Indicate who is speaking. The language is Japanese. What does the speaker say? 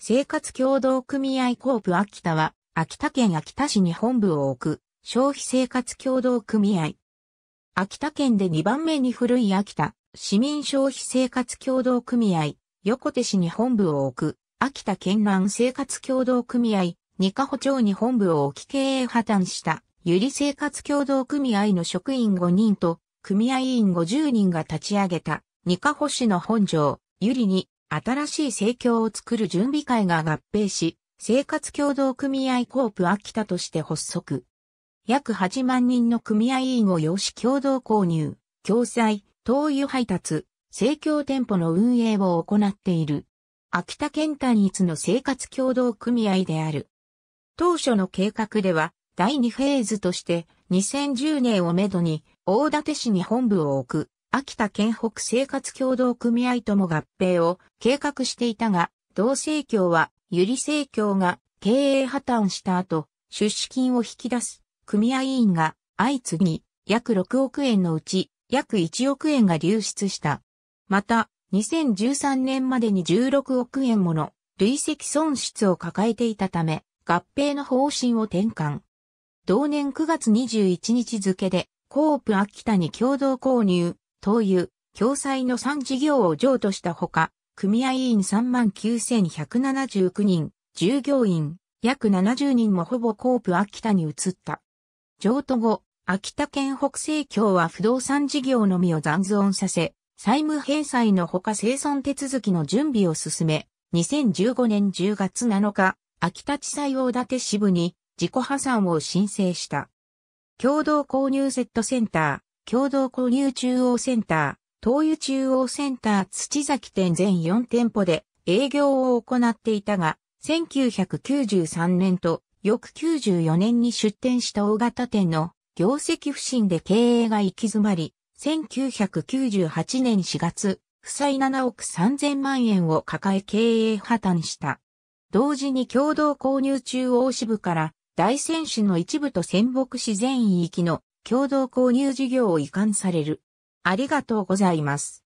Speaker 1: 生活協同組合コープ秋田は、秋田県秋田市に本部を置く、消費生活協同組合。秋田県で2番目に古い秋田、市民消費生活協同組合、横手市に本部を置く、秋田県南生活協同組合、二カホ町に本部を置き経営破綻した、ゆり生活協同組合の職員5人と、組合員50人が立ち上げた、二カホ市の本庄、ゆりに、新しい政教を作る準備会が合併し、生活協同組合コープ秋田として発足。約8万人の組合員を養子共同購入、共済、灯油配達、生協店舗の運営を行っている。秋田県単一の生活協同組合である。当初の計画では、第2フェーズとして、2010年をめどに、大館市に本部を置く、秋田県北生活協同組合とも合併を計画していたが、同政協は、ゆり政協が経営破綻した後、出資金を引き出す組合員が相次ぎ、約6億円のうち約1億円が流出した。また、2013年までに16億円もの累積損失を抱えていたため、合併の方針を転換。同年9月21日付で、コープ秋田に共同購入、灯油、共済の3事業を譲渡したほか、組合員39,179人、従業員、約70人もほぼコープ秋田に移った。譲渡後、秋田県北西京は不動産事業のみを残存させ、債務返済のほか生存手続きの準備を進め、2015年10月7日、秋田地裁大館支部に自己破産を申請した。共同購入セットセンター、共同購入中央センター、東油中央センター土崎店全4店舗で営業を行っていたが、1993年と翌94年に出店した大型店の業績不振で経営が行き詰まり、1998年4月、負債7億3000万円を抱え経営破綻した。同時に共同購入中央支部から大仙市の一部と仙北市全域の共同購入事業を移管される。ありがとうございます。